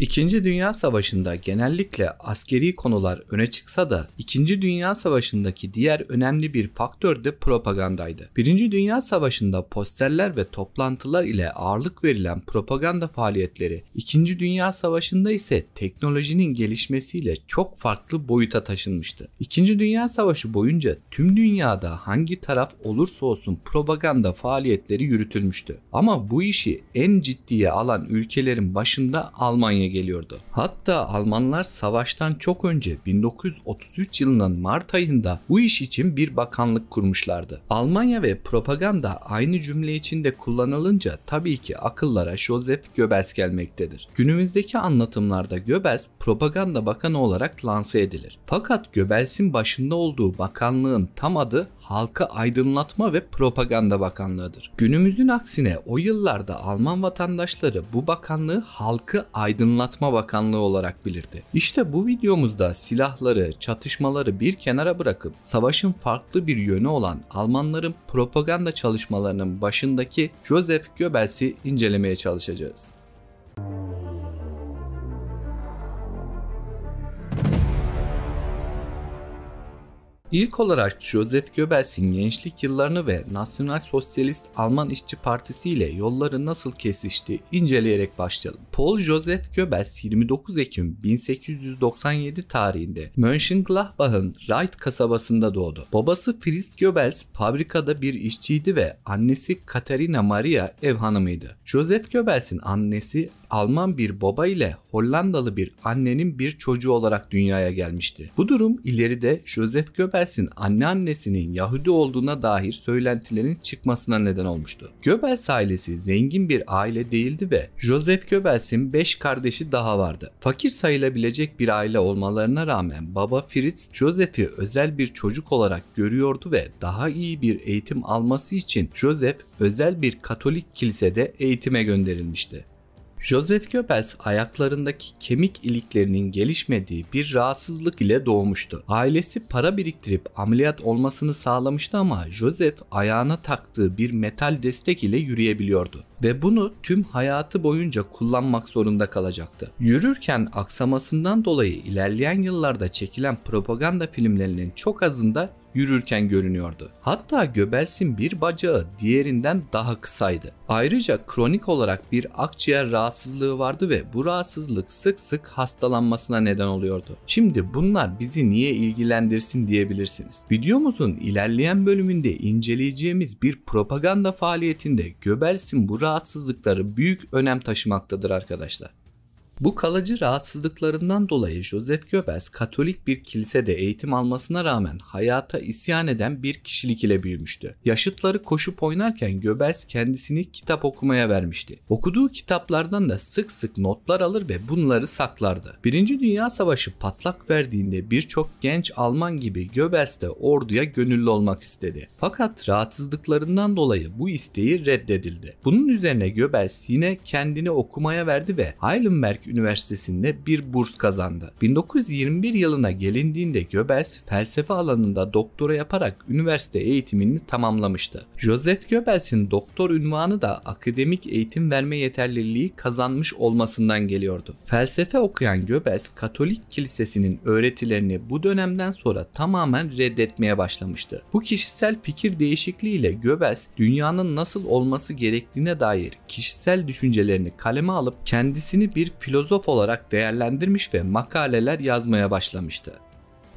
İkinci Dünya Savaşı'nda genellikle askeri konular öne çıksa da İkinci Dünya Savaşı'ndaki diğer önemli bir faktör de propagandaydı. Birinci Dünya Savaşı'nda posterler ve toplantılar ile ağırlık verilen propaganda faaliyetleri İkinci Dünya Savaşı'nda ise teknolojinin gelişmesiyle çok farklı boyuta taşınmıştı. İkinci Dünya Savaşı boyunca tüm dünyada hangi taraf olursa olsun propaganda faaliyetleri yürütülmüştü. Ama bu işi en ciddiye alan ülkelerin başında Almanya geliyordu. Hatta Almanlar savaştan çok önce 1933 yılının Mart ayında bu iş için bir bakanlık kurmuşlardı. Almanya ve propaganda aynı cümle içinde kullanılınca tabii ki akıllara Joseph Goebbels gelmektedir. Günümüzdeki anlatımlarda Goebbels propaganda bakanı olarak lanse edilir. Fakat Goebbels'in başında olduğu bakanlığın tam adı Halkı Aydınlatma ve Propaganda Bakanlığı'dır. Günümüzün aksine o yıllarda Alman vatandaşları bu bakanlığı Halkı Aydınlatma Bakanlığı olarak bilirdi. İşte bu videomuzda silahları, çatışmaları bir kenara bırakıp savaşın farklı bir yönü olan Almanların propaganda çalışmalarının başındaki Joseph Goebbels'i incelemeye çalışacağız. İlk olarak Joseph Goebbels'in gençlik yıllarını ve Nasyonal Sosyalist Alman İşçi Partisi ile yolları nasıl kesişti inceleyerek başlayalım. Paul Joseph Goebbels 29 Ekim 1897 tarihinde Mönchengladbach'ın Reit kasabasında doğdu. Babası Fritz Goebbels fabrikada bir işçiydi ve annesi Katerina Maria ev hanımıydı. Joseph Goebbels'in annesi Alman bir baba ile Hollandalı bir annenin bir çocuğu olarak dünyaya gelmişti. Bu durum ileride Joseph Goebbels Goebbels'in anneannesinin Yahudi olduğuna dair söylentilerin çıkmasına neden olmuştu. Goebbels ailesi zengin bir aile değildi ve Joseph Goebbels'in 5 kardeşi daha vardı. Fakir sayılabilecek bir aile olmalarına rağmen baba Fritz Joseph'i özel bir çocuk olarak görüyordu ve daha iyi bir eğitim alması için Joseph özel bir Katolik kilisede eğitime gönderilmişti. Joseph Goebbels ayaklarındaki kemik iliklerinin gelişmediği bir rahatsızlık ile doğmuştu. Ailesi para biriktirip ameliyat olmasını sağlamıştı ama Joseph ayağına taktığı bir metal destek ile yürüyebiliyordu ve bunu tüm hayatı boyunca kullanmak zorunda kalacaktı. Yürürken aksamasından dolayı ilerleyen yıllarda çekilen propaganda filmlerinin çok azında yürürken görünüyordu. Hatta Göbels'in bir bacağı diğerinden daha kısaydı. Ayrıca kronik olarak bir akciğer rahatsızlığı vardı ve bu rahatsızlık sık sık hastalanmasına neden oluyordu. Şimdi bunlar bizi niye ilgilendirsin diyebilirsiniz. Videomuzun ilerleyen bölümünde inceleyeceğimiz bir propaganda faaliyetinde Göbels'in bu rahatsızlıkları büyük önem taşımaktadır arkadaşlar. Bu kalıcı rahatsızlıklarından dolayı Joseph Goebbels Katolik bir kilisede eğitim almasına rağmen hayata isyan eden bir kişilik ile büyümüştü. Yaşıtları koşup oynarken Goebbels kendisini kitap okumaya vermişti. Okuduğu kitaplardan da sık sık notlar alır ve bunları saklardı. Birinci Dünya Savaşı patlak verdiğinde birçok genç Alman gibi Goebbels de orduya gönüllü olmak istedi. Fakat rahatsızlıklarından dolayı bu isteği reddedildi. Bunun üzerine Goebbels yine kendini okumaya verdi ve Heidelberg Üniversitesi'nde bir burs kazandı. 1921 yılına gelindiğinde Göbels felsefe alanında doktora yaparak üniversite eğitimini tamamlamıştı. Joseph Göbels'in doktor ünvanı da akademik eğitim verme yeterliliği kazanmış olmasından geliyordu. Felsefe okuyan Göbels Katolik Kilisesi'nin öğretilerini bu dönemden sonra tamamen reddetmeye başlamıştı. Bu kişisel fikir değişikliğiyle Göbels dünyanın nasıl olması gerektiğine dair kişisel düşüncelerini kaleme alıp kendisini bir filozof filozof olarak değerlendirmiş ve makaleler yazmaya başlamıştı.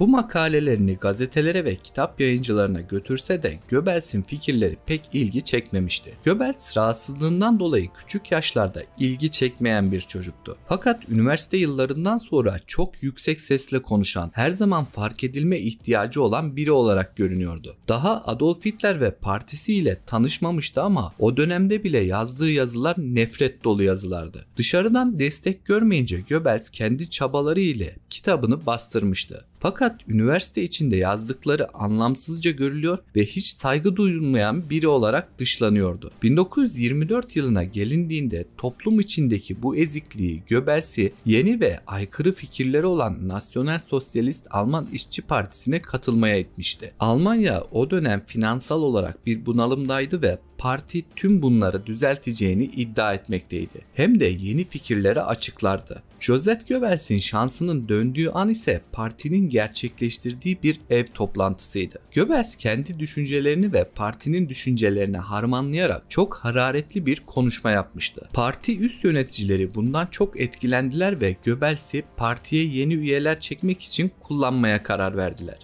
Bu makalelerini gazetelere ve kitap yayıncılarına götürse de Göbels'in fikirleri pek ilgi çekmemişti. Göbels rahatsızlığından dolayı küçük yaşlarda ilgi çekmeyen bir çocuktu. Fakat üniversite yıllarından sonra çok yüksek sesle konuşan, her zaman fark edilme ihtiyacı olan biri olarak görünüyordu. Daha Adolf Hitler ve partisiyle tanışmamıştı ama o dönemde bile yazdığı yazılar nefret dolu yazılardı. Dışarıdan destek görmeyince Göbels kendi çabaları ile kitabını bastırmıştı. Fakat üniversite içinde yazdıkları anlamsızca görülüyor ve hiç saygı duyulmayan biri olarak dışlanıyordu. 1924 yılına gelindiğinde toplum içindeki bu ezikliği, göbelsi, yeni ve aykırı fikirleri olan Nasyonel Sosyalist Alman İşçi Partisi'ne katılmaya etmişti. Almanya o dönem finansal olarak bir bunalımdaydı ve parti tüm bunları düzelteceğini iddia etmekteydi. Hem de yeni fikirlere açıklardı. Joseph Goebbels'in şansının döndüğü an ise partinin gerçekleştirdiği bir ev toplantısıydı. Goebbels kendi düşüncelerini ve partinin düşüncelerini harmanlayarak çok hararetli bir konuşma yapmıştı. Parti üst yöneticileri bundan çok etkilendiler ve Goebbels'i partiye yeni üyeler çekmek için kullanmaya karar verdiler.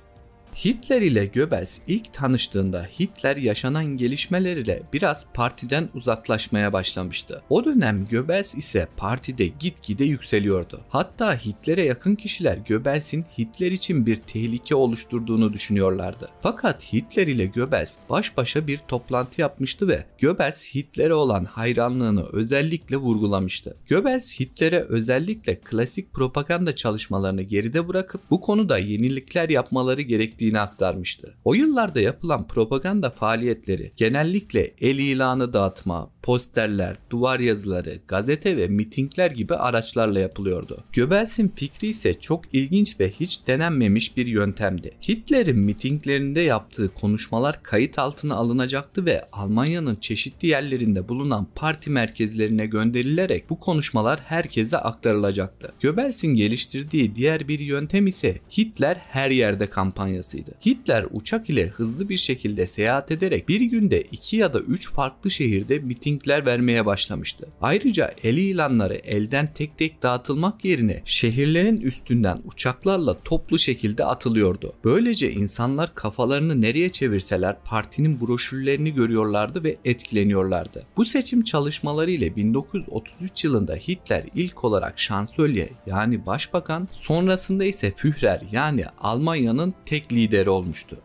Hitler ile Göbels ilk tanıştığında Hitler yaşanan gelişmeleriyle biraz partiden uzaklaşmaya başlamıştı. O dönem Göbels ise partide gitgide yükseliyordu. Hatta Hitler'e yakın kişiler Göbels'in Hitler için bir tehlike oluşturduğunu düşünüyorlardı. Fakat Hitler ile Göbels baş başa bir toplantı yapmıştı ve Göbels Hitler'e olan hayranlığını özellikle vurgulamıştı. Göbels Hitler'e özellikle klasik propaganda çalışmalarını geride bırakıp bu konuda yenilikler yapmaları gerektiğini edildiğini aktarmıştı. O yıllarda yapılan propaganda faaliyetleri genellikle el ilanı dağıtma, posterler, duvar yazıları, gazete ve mitingler gibi araçlarla yapılıyordu. Göbels'in fikri ise çok ilginç ve hiç denenmemiş bir yöntemdi. Hitler'in mitinglerinde yaptığı konuşmalar kayıt altına alınacaktı ve Almanya'nın çeşitli yerlerinde bulunan parti merkezlerine gönderilerek bu konuşmalar herkese aktarılacaktı. Göbels'in geliştirdiği diğer bir yöntem ise Hitler her yerde kampanyası olmasıydı. Hitler uçak ile hızlı bir şekilde seyahat ederek bir günde 2 ya da 3 farklı şehirde mitingler vermeye başlamıştı. Ayrıca eli ilanları elden tek tek dağıtılmak yerine şehirlerin üstünden uçaklarla toplu şekilde atılıyordu. Böylece insanlar kafalarını nereye çevirseler partinin broşürlerini görüyorlardı ve etkileniyorlardı. Bu seçim çalışmaları ile 1933 yılında Hitler ilk olarak şansölye yani başbakan sonrasında ise Führer yani Almanya'nın tek lideri lideri olmuştu.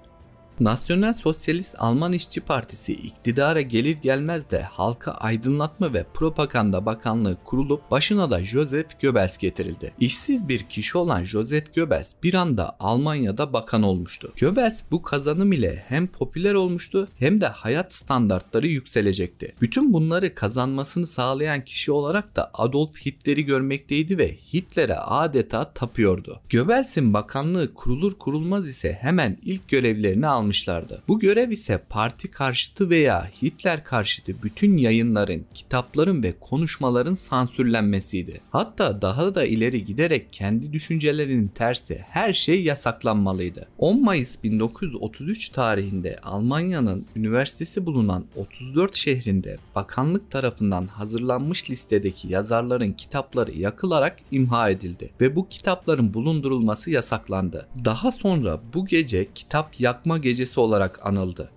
Nasyonel Sosyalist Alman İşçi Partisi iktidara gelir gelmez de halka aydınlatma ve propaganda bakanlığı kurulup başına da Joseph Goebbels getirildi. İşsiz bir kişi olan Joseph Goebbels bir anda Almanya'da bakan olmuştu. Goebbels bu kazanım ile hem popüler olmuştu hem de hayat standartları yükselecekti. Bütün bunları kazanmasını sağlayan kişi olarak da Adolf Hitler'i görmekteydi ve Hitler'e adeta tapıyordu. Goebbels'in bakanlığı kurulur kurulmaz ise hemen ilk görevlerini almıştı almışlardı. Bu görev ise parti karşıtı veya Hitler karşıtı bütün yayınların, kitapların ve konuşmaların sansürlenmesiydi. Hatta daha da ileri giderek kendi düşüncelerinin tersi her şey yasaklanmalıydı. 10 Mayıs 1933 tarihinde Almanya'nın üniversitesi bulunan 34 şehrinde bakanlık tarafından hazırlanmış listedeki yazarların kitapları yakılarak imha edildi ve bu kitapların bulundurulması yasaklandı. Daha sonra bu gece kitap yakma gecesi belecesi olarak anıldı.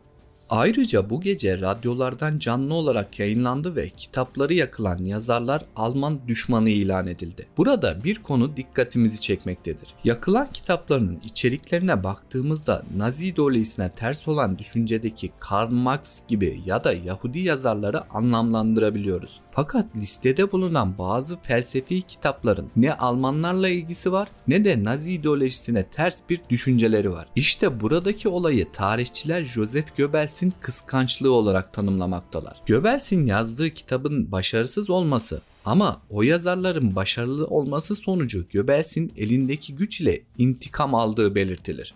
Ayrıca bu gece radyolardan canlı olarak yayınlandı ve kitapları yakılan yazarlar Alman düşmanı ilan edildi. Burada bir konu dikkatimizi çekmektedir. Yakılan kitaplarının içeriklerine baktığımızda Nazi ideolojisine ters olan düşüncedeki Karl Marx gibi ya da Yahudi yazarları anlamlandırabiliyoruz. Fakat listede bulunan bazı felsefi kitapların ne Almanlarla ilgisi var ne de Nazi ideolojisine ters bir düşünceleri var. İşte buradaki olayı tarihçiler Joseph Goebbels Göbels'in kıskançlığı olarak tanımlamaktalar. Göbels'in yazdığı kitabın başarısız olması ama o yazarların başarılı olması sonucu Göbels'in elindeki güç ile intikam aldığı belirtilir.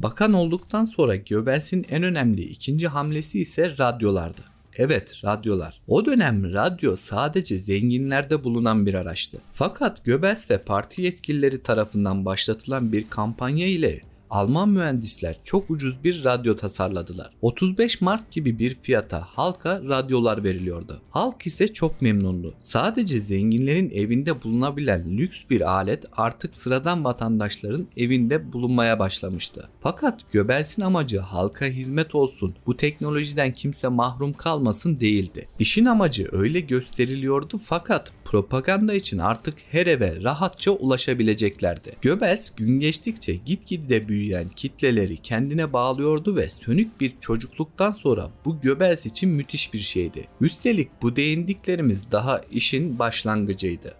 Bakan olduktan sonra Göbels'in en önemli ikinci hamlesi ise radyolardı. Evet radyolar. O dönem radyo sadece zenginlerde bulunan bir araçtı. Fakat Göbels ve parti yetkilileri tarafından başlatılan bir kampanya ile Alman mühendisler çok ucuz bir radyo tasarladılar. 35 mark gibi bir fiyata halka radyolar veriliyordu. Halk ise çok memnundu. Sadece zenginlerin evinde bulunabilen lüks bir alet artık sıradan vatandaşların evinde bulunmaya başlamıştı. Fakat Göbels'in amacı halka hizmet olsun, bu teknolojiden kimse mahrum kalmasın değildi. İşin amacı öyle gösteriliyordu fakat propaganda için artık her eve rahatça ulaşabileceklerdi. Göbels gün geçtikçe gitgide büyüyor büyüyen kitleleri kendine bağlıyordu ve sönük bir çocukluktan sonra bu Göbels için müthiş bir şeydi. Üstelik bu değindiklerimiz daha işin başlangıcıydı.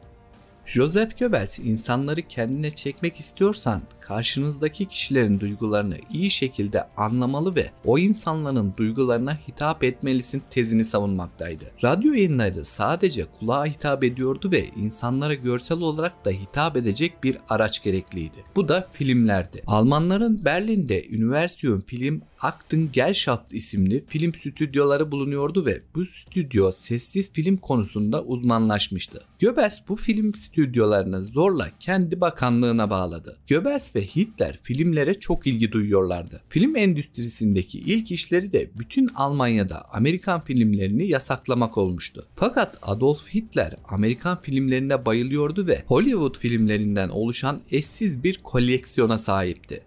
Joseph Goebbels insanları kendine çekmek istiyorsan karşınızdaki kişilerin duygularını iyi şekilde anlamalı ve o insanların duygularına hitap etmelisin tezini savunmaktaydı. Radyo yayınları sadece kulağa hitap ediyordu ve insanlara görsel olarak da hitap edecek bir araç gerekliydi. Bu da filmlerdi. Almanların Berlin'de Universum Film aktın Gesellschaft isimli film stüdyoları bulunuyordu ve bu stüdyo sessiz film konusunda uzmanlaşmıştı. Göbels bu film stüdyoları stüdyolarını zorla kendi bakanlığına bağladı. Göbels ve Hitler filmlere çok ilgi duyuyorlardı. Film endüstrisindeki ilk işleri de bütün Almanya'da Amerikan filmlerini yasaklamak olmuştu. Fakat Adolf Hitler Amerikan filmlerine bayılıyordu ve Hollywood filmlerinden oluşan eşsiz bir koleksiyona sahipti.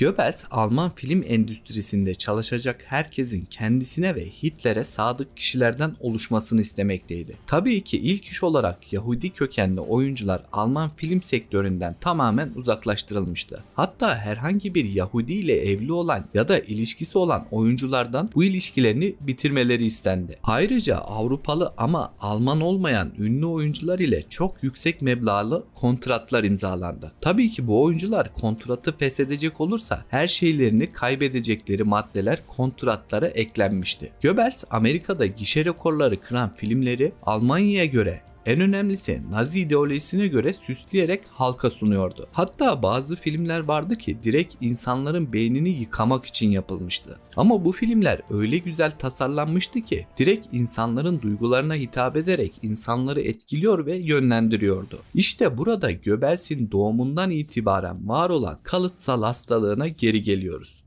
Göbels Alman film endüstrisinde çalışacak herkesin kendisine ve Hitler'e sadık kişilerden oluşmasını istemekteydi. Tabii ki ilk iş olarak Yahudi kökenli oyuncular Alman film sektöründen tamamen uzaklaştırılmıştı. Hatta herhangi bir Yahudi ile evli olan ya da ilişkisi olan oyunculardan bu ilişkilerini bitirmeleri istendi. Ayrıca Avrupalı ama Alman olmayan ünlü oyuncular ile çok yüksek meblağlı kontratlar imzalandı. Tabii ki bu oyuncular kontratı feshedecek olursa olsa her şeylerini kaybedecekleri maddeler kontratlara eklenmişti. Göbels Amerika'da gişe rekorları kıran filmleri Almanya'ya göre en önemlisi Nazi ideolojisine göre süsleyerek halka sunuyordu. Hatta bazı filmler vardı ki direkt insanların beynini yıkamak için yapılmıştı. Ama bu filmler öyle güzel tasarlanmıştı ki direkt insanların duygularına hitap ederek insanları etkiliyor ve yönlendiriyordu. İşte burada Göbels'in doğumundan itibaren var olan kalıtsal hastalığına geri geliyoruz.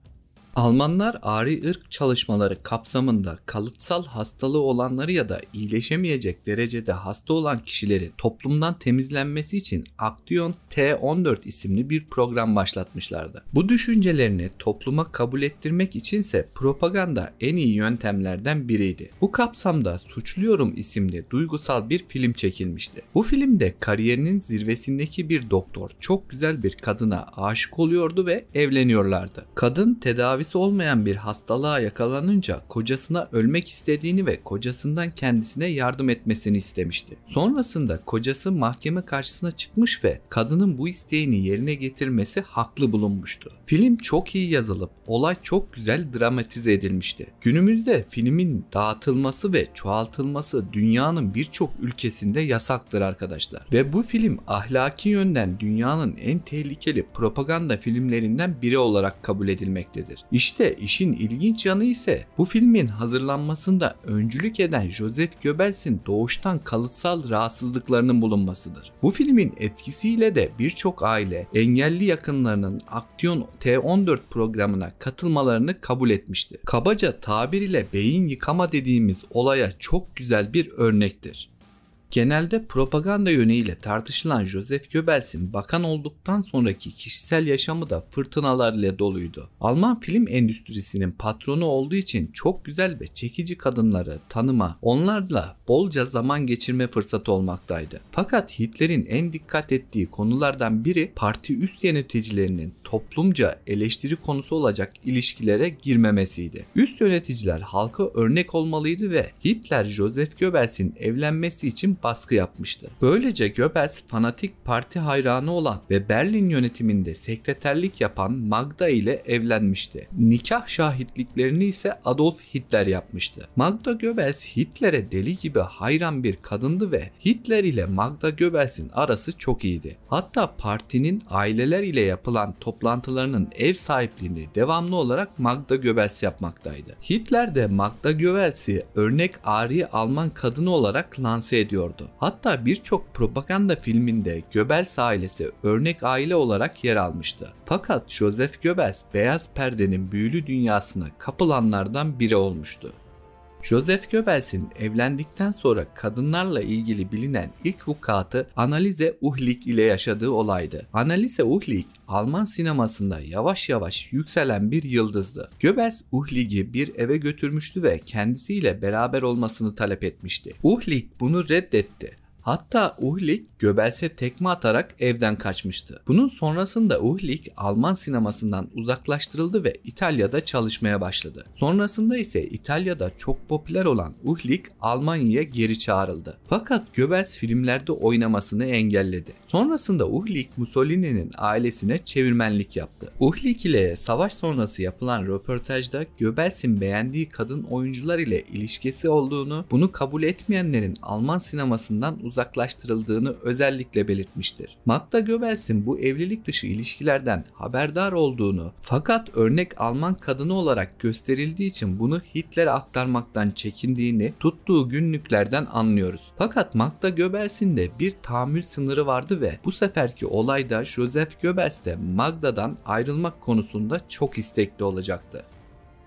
Almanlar ari ırk çalışmaları kapsamında kalıtsal hastalığı olanları ya da iyileşemeyecek derecede hasta olan kişileri toplumdan temizlenmesi için Aktion T14 isimli bir program başlatmışlardı. Bu düşüncelerini topluma kabul ettirmek içinse propaganda en iyi yöntemlerden biriydi. Bu kapsamda Suçluyorum isimli duygusal bir film çekilmişti. Bu filmde kariyerinin zirvesindeki bir doktor çok güzel bir kadına aşık oluyordu ve evleniyorlardı. Kadın tedavi tedavisi olmayan bir hastalığa yakalanınca kocasına ölmek istediğini ve kocasından kendisine yardım etmesini istemişti. Sonrasında kocası mahkeme karşısına çıkmış ve kadının bu isteğini yerine getirmesi haklı bulunmuştu. Film çok iyi yazılıp olay çok güzel dramatize edilmişti. Günümüzde filmin dağıtılması ve çoğaltılması dünyanın birçok ülkesinde yasaktır arkadaşlar. Ve bu film ahlaki yönden dünyanın en tehlikeli propaganda filmlerinden biri olarak kabul edilmektedir. İşte işin ilginç yanı ise bu filmin hazırlanmasında öncülük eden Joseph Goebbels'in doğuştan kalıtsal rahatsızlıklarının bulunmasıdır. Bu filmin etkisiyle de birçok aile engelli yakınlarının Aksiyon T14 programına katılmalarını kabul etmiştir. Kabaca tabir ile beyin yıkama dediğimiz olaya çok güzel bir örnektir. Genelde propaganda yönüyle tartışılan Joseph Goebbels'in bakan olduktan sonraki kişisel yaşamı da fırtınalarla doluydu. Alman film endüstrisinin patronu olduğu için çok güzel ve çekici kadınları tanıma, onlarla bolca zaman geçirme fırsatı olmaktaydı. Fakat Hitler'in en dikkat ettiği konulardan biri parti üst yöneticilerinin toplumca eleştiri konusu olacak ilişkilere girmemesiydi. Üst yöneticiler halka örnek olmalıydı ve Hitler Joseph Goebbels'in evlenmesi için baskı yapmıştı. Böylece Goebbels fanatik parti hayranı olan ve Berlin yönetiminde sekreterlik yapan Magda ile evlenmişti. Nikah şahitliklerini ise Adolf Hitler yapmıştı. Magda Goebbels Hitler'e deli gibi hayran bir kadındı ve Hitler ile Magda Goebbels'in arası çok iyiydi. Hatta partinin aileler ile yapılan toplantılarında toplantılarının ev sahipliğini devamlı olarak Magda Göbels yapmaktaydı. Hitler de Magda Göbels'i örnek ari Alman kadını olarak lanse ediyordu. Hatta birçok propaganda filminde Göbels ailesi örnek aile olarak yer almıştı. Fakat Joseph Göbels beyaz perdenin büyülü dünyasına kapılanlardan biri olmuştu. Joseph Goebbels'in evlendikten sonra kadınlarla ilgili bilinen ilk vukuatı Analize Uhlik ile yaşadığı olaydı. Analize Uhlik Alman sinemasında yavaş yavaş yükselen bir yıldızdı. Goebbels Uhlig'i bir eve götürmüştü ve kendisiyle beraber olmasını talep etmişti. Uhlig bunu reddetti Hatta Uhlik Göbels'e tekme atarak evden kaçmıştı. Bunun sonrasında Uhlik Alman sinemasından uzaklaştırıldı ve İtalya'da çalışmaya başladı. Sonrasında ise İtalya'da çok popüler olan Uhlik Almanya'ya geri çağrıldı. Fakat Göbels filmlerde oynamasını engelledi. Sonrasında Uhlik Mussolini'nin ailesine çevirmenlik yaptı. Uhlik ile savaş sonrası yapılan röportajda Göbels'in beğendiği kadın oyuncular ile ilişkisi olduğunu, bunu kabul etmeyenlerin Alman sinemasından uzaklaştırıldığını özellikle belirtmiştir. Magda Göbels'in bu evlilik dışı ilişkilerden haberdar olduğunu fakat örnek Alman kadını olarak gösterildiği için bunu Hitler'e aktarmaktan çekindiğini tuttuğu günlüklerden anlıyoruz. Fakat Magda Göbels'in de bir tahammül sınırı vardı ve ve bu seferki olayda Joseph Goebbels de Magda'dan ayrılmak konusunda çok istekli olacaktı.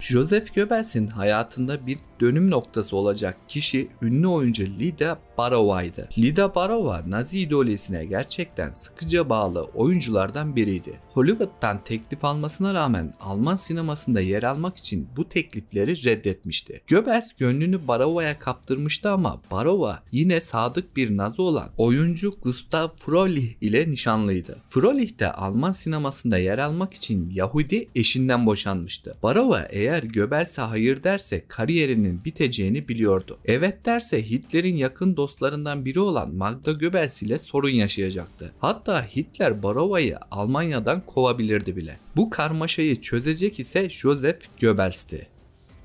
Joseph Goebbels'in hayatında bir dönüm noktası olacak kişi ünlü oyuncu Lida Barova'ydı. Lida Barova Nazi idolesine gerçekten sıkıca bağlı oyunculardan biriydi. Hollywood'dan teklif almasına rağmen Alman sinemasında yer almak için bu teklifleri reddetmişti. Göbels gönlünü Barova'ya kaptırmıştı ama Barova yine sadık bir Nazi olan oyuncu Gustav Fröhlich ile nişanlıydı. Fröhlich de Alman sinemasında yer almak için Yahudi eşinden boşanmıştı. Barova eğer Goebbels'e hayır derse kariyerini Nazi'nin biteceğini biliyordu. Evet derse Hitler'in yakın dostlarından biri olan Magda Goebbels ile sorun yaşayacaktı. Hatta Hitler Barova'yı Almanya'dan kovabilirdi bile. Bu karmaşayı çözecek ise Joseph Goebbels'ti.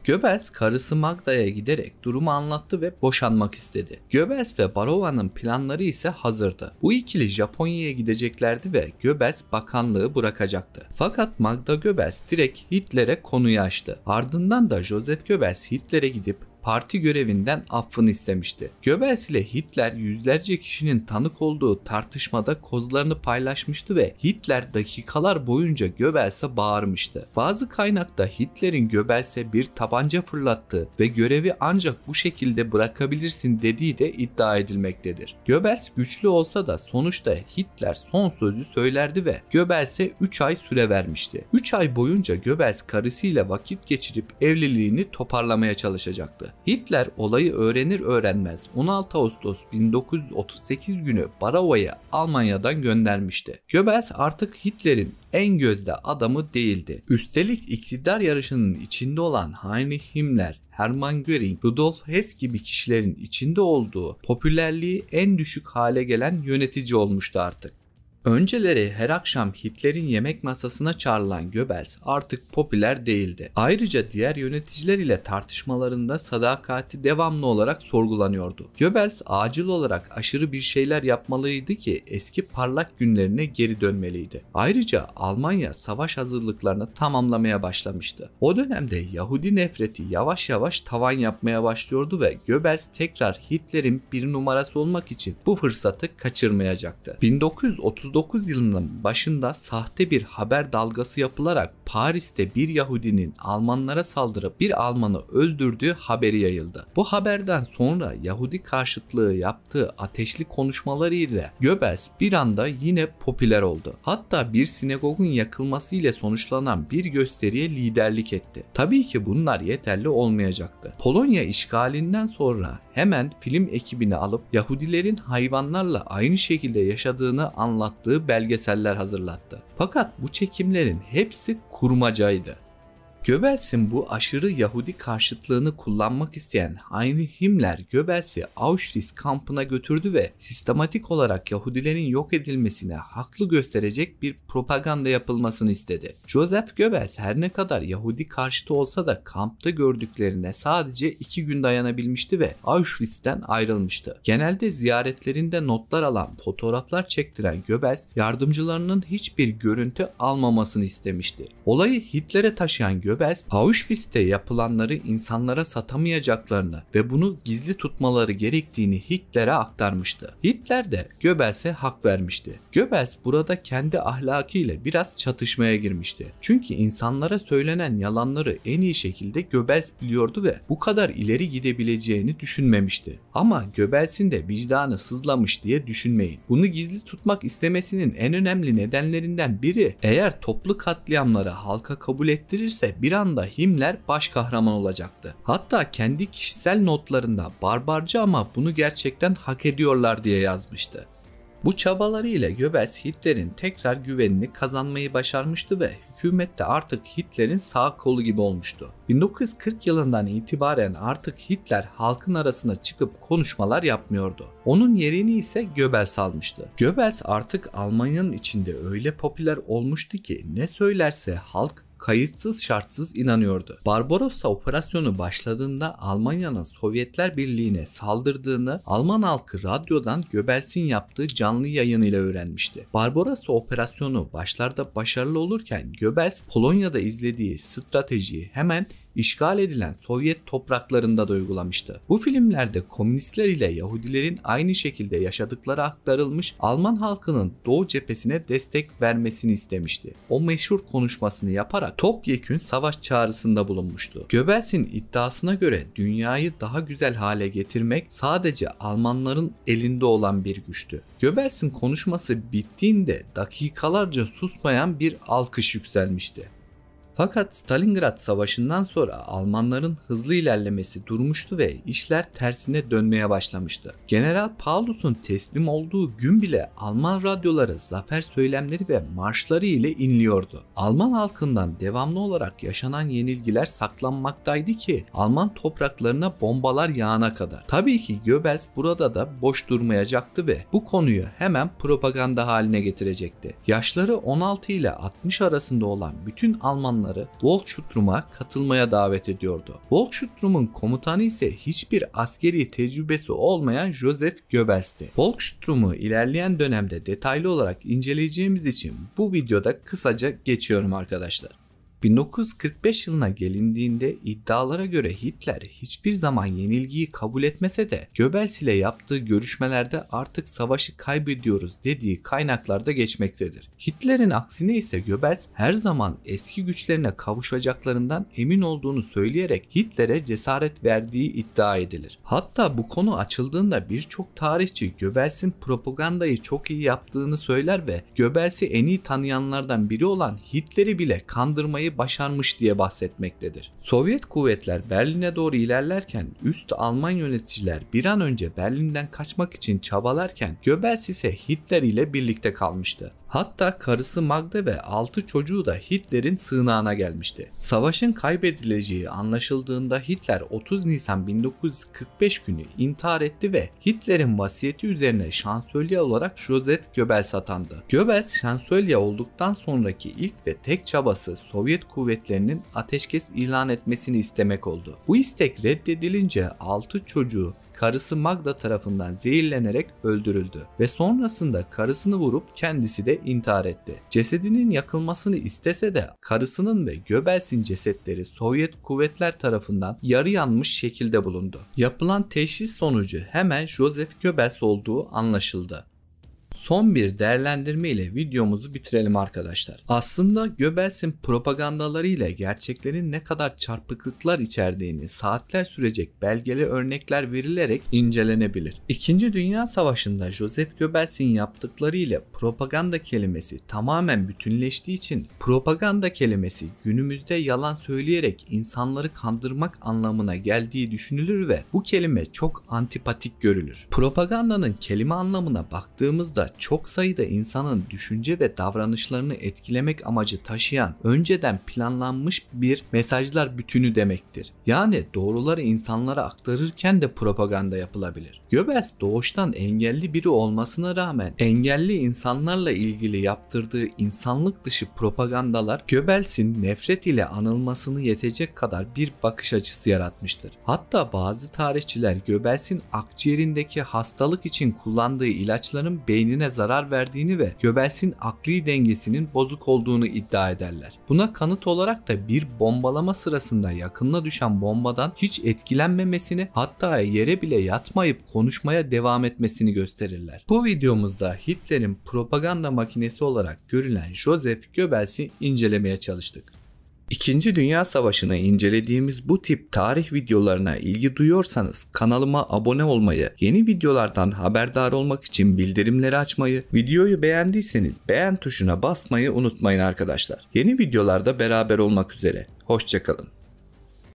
Göbels karısı Magda'ya giderek durumu anlattı ve boşanmak istedi. Göbels ve Barova'nın planları ise hazırdı. Bu ikili Japonya'ya gideceklerdi ve Göbels bakanlığı bırakacaktı. Fakat Magda Göbels direkt Hitler'e konuyu açtı. Ardından da Joseph Göbels Hitler'e gidip parti görevinden affını istemişti. Göbels ile Hitler yüzlerce kişinin tanık olduğu tartışmada kozlarını paylaşmıştı ve Hitler dakikalar boyunca Göbels'e bağırmıştı. Bazı kaynakta Hitler'in Göbels'e bir tabanca fırlattığı ve görevi ancak bu şekilde bırakabilirsin dediği de iddia edilmektedir. Göbels güçlü olsa da sonuçta Hitler son sözü söylerdi ve Göbels'e 3 ay süre vermişti. 3 ay boyunca Göbels karısıyla vakit geçirip evliliğini toparlamaya çalışacaktı. Hitler olayı öğrenir öğrenmez 16 Ağustos 1938 günü Barova'yı Almanya'dan göndermişti. Göbels artık Hitler'in en gözde adamı değildi. Üstelik iktidar yarışının içinde olan Heinrich Himmler Hermann Göring, Rudolf Hess gibi kişilerin içinde olduğu popülerliği en düşük hale gelen yönetici olmuştu artık. Önceleri her akşam Hitler'in yemek masasına çağrılan Göbels artık popüler değildi. Ayrıca diğer yöneticiler ile tartışmalarında sadakati devamlı olarak sorgulanıyordu. Göbels acil olarak aşırı bir şeyler yapmalıydı ki eski parlak günlerine geri dönmeliydi. Ayrıca Almanya savaş hazırlıklarını tamamlamaya başlamıştı. O dönemde Yahudi nefreti yavaş yavaş tavan yapmaya başlıyordu ve Göbels tekrar Hitler'in bir numarası olmak için bu fırsatı kaçırmayacaktı. 1930 1939 yılının başında sahte bir haber dalgası yapılarak Paris'te bir Yahudinin Almanlara saldırıp bir Almanı öldürdüğü haberi yayıldı. Bu haberden sonra Yahudi karşıtlığı yaptığı ateşli konuşmaları ile Göbels bir anda yine popüler oldu. Hatta bir sinagogun yakılması ile sonuçlanan bir gösteriye liderlik etti. Tabii ki bunlar yeterli olmayacaktı. Polonya işgalinden sonra hemen film ekibini alıp Yahudilerin hayvanlarla aynı şekilde yaşadığını anlattı yaptığı belgeseller hazırlattı. Fakat bu çekimlerin hepsi kurmacaydı. Göbels'in bu aşırı Yahudi karşıtlığını kullanmak isteyen Heinrich Himmler Göbels'i Auschwitz kampına götürdü ve sistematik olarak Yahudilerin yok edilmesine haklı gösterecek bir propaganda yapılmasını istedi. Joseph Göbels her ne kadar Yahudi karşıtı olsa da kampta gördüklerine sadece iki gün dayanabilmişti ve Auschwitz'ten ayrılmıştı. Genelde ziyaretlerinde notlar alan, fotoğraflar çektiren Göbels yardımcılarının hiçbir görüntü almamasını istemişti. Olayı Hitler'e taşıyan Göbels Göbels, Auschwitz'te yapılanları insanlara satamayacaklarını ve bunu gizli tutmaları gerektiğini Hitler'e aktarmıştı. Hitler de Göbels'e hak vermişti. Göbels burada kendi ahlakiyle biraz çatışmaya girmişti. Çünkü insanlara söylenen yalanları en iyi şekilde Göbels biliyordu ve bu kadar ileri gidebileceğini düşünmemişti. Ama Göbels'in de vicdanı sızlamış diye düşünmeyin. Bunu gizli tutmak istemesinin en önemli nedenlerinden biri eğer toplu katliamları halka kabul ettirirse bir anda Himmler baş kahraman olacaktı. Hatta kendi kişisel notlarında barbarca ama bunu gerçekten hak ediyorlar diye yazmıştı. Bu çabalarıyla Göbels Hitler'in tekrar güvenini kazanmayı başarmıştı ve hükümette artık Hitler'in sağ kolu gibi olmuştu. 1940 yılından itibaren artık Hitler halkın arasına çıkıp konuşmalar yapmıyordu. Onun yerini ise Göbels almıştı. Göbels artık Almanya'nın içinde öyle popüler olmuştu ki ne söylerse halk kayıtsız şartsız inanıyordu. Barbarossa operasyonu başladığında Almanya'nın Sovyetler Birliği'ne saldırdığını Alman halkı radyodan Göbels'in yaptığı canlı yayınıyla öğrenmişti. Barbarossa operasyonu başlarda başarılı olurken Göbels Polonya'da izlediği stratejiyi hemen işgal edilen Sovyet topraklarında da uygulamıştı. Bu filmlerde komünistler ile Yahudilerin aynı şekilde yaşadıkları aktarılmış Alman halkının Doğu cephesine destek vermesini istemişti. O meşhur konuşmasını yaparak topyekün savaş çağrısında bulunmuştu. Göbels'in iddiasına göre dünyayı daha güzel hale getirmek sadece Almanların elinde olan bir güçtü. Göbels'in konuşması bittiğinde dakikalarca susmayan bir alkış yükselmişti. Fakat Stalingrad Savaşı'ndan sonra Almanların hızlı ilerlemesi durmuştu ve işler tersine dönmeye başlamıştı. General Paulus'un teslim olduğu gün bile Alman radyoları zafer söylemleri ve marşları ile inliyordu. Alman halkından devamlı olarak yaşanan yenilgiler saklanmaktaydı ki Alman topraklarına bombalar yağana kadar. Tabii ki Goebbels burada da boş durmayacaktı ve bu konuyu hemen propaganda haline getirecekti. Yaşları 16 ile 60 arasında olan bütün Almanlar komutanları Volkshutrum'a katılmaya davet ediyordu. Volkshutrum'un komutanı ise hiçbir askeri tecrübesi olmayan Joseph Goebbels'ti. Volkshutrum'u ilerleyen dönemde detaylı olarak inceleyeceğimiz için bu videoda kısaca geçiyorum arkadaşlar. 1945 yılına gelindiğinde iddialara göre Hitler hiçbir zaman yenilgiyi kabul etmese de Göbels ile yaptığı görüşmelerde artık savaşı kaybediyoruz dediği kaynaklarda geçmektedir. Hitler'in aksine ise Göbels her zaman eski güçlerine kavuşacaklarından emin olduğunu söyleyerek Hitler'e cesaret verdiği iddia edilir. Hatta bu konu açıldığında birçok tarihçi Göbels'in propagandayı çok iyi yaptığını söyler ve Göbels'i en iyi tanıyanlardan biri olan Hitler'i bile kandırmayı başarmış diye bahsetmektedir. Sovyet kuvvetler Berlin'e doğru ilerlerken üst Alman yöneticiler bir an önce Berlin'den kaçmak için çabalarken Goebbels ise Hitler ile birlikte kalmıştı. Hatta karısı Magda ve 6 çocuğu da Hitler'in sığınağına gelmişti. Savaşın kaybedileceği anlaşıldığında Hitler 30 Nisan 1945 günü intihar etti ve Hitler'in vasiyeti üzerine şansölye olarak Joseph Goebbels atandı. Goebbels şansölye olduktan sonraki ilk ve tek çabası Sovyet kuvvetlerinin ateşkes ilan etmesini istemek oldu. Bu istek reddedilince 6 çocuğu karısı Magda tarafından zehirlenerek öldürüldü ve sonrasında karısını vurup kendisi de intihar etti. Cesedinin yakılmasını istese de karısının ve Göbels'in cesetleri Sovyet kuvvetler tarafından yarı yanmış şekilde bulundu. Yapılan teşhis sonucu hemen Joseph Göbels olduğu anlaşıldı son bir değerlendirme ile videomuzu bitirelim arkadaşlar. Aslında Göbels'in propagandaları ile gerçeklerin ne kadar çarpıklıklar içerdiğini saatler sürecek belgeli örnekler verilerek incelenebilir. İkinci Dünya Savaşı'nda Joseph Göbels'in yaptıkları ile propaganda kelimesi tamamen bütünleştiği için propaganda kelimesi günümüzde yalan söyleyerek insanları kandırmak anlamına geldiği düşünülür ve bu kelime çok antipatik görülür. Propagandanın kelime anlamına baktığımızda çok sayıda insanın düşünce ve davranışlarını etkilemek amacı taşıyan önceden planlanmış bir mesajlar bütünü demektir. Yani doğruları insanlara aktarırken de propaganda yapılabilir. Göbels doğuştan engelli biri olmasına rağmen engelli insanlarla ilgili yaptırdığı insanlık dışı propagandalar Göbels'in nefret ile anılmasını yetecek kadar bir bakış açısı yaratmıştır. Hatta bazı tarihçiler Göbels'in akciğerindeki hastalık için kullandığı ilaçların beynine birbirine zarar verdiğini ve Göbels'in akli dengesinin bozuk olduğunu iddia ederler. Buna kanıt olarak da bir bombalama sırasında yakınına düşen bombadan hiç etkilenmemesini hatta yere bile yatmayıp konuşmaya devam etmesini gösterirler. Bu videomuzda Hitler'in propaganda makinesi olarak görülen Joseph Goebbels'i incelemeye çalıştık. İkinci Dünya Savaşı'nı incelediğimiz bu tip tarih videolarına ilgi duyuyorsanız kanalıma abone olmayı, yeni videolardan haberdar olmak için bildirimleri açmayı, videoyu beğendiyseniz beğen tuşuna basmayı unutmayın arkadaşlar. Yeni videolarda beraber olmak üzere. Hoşçakalın.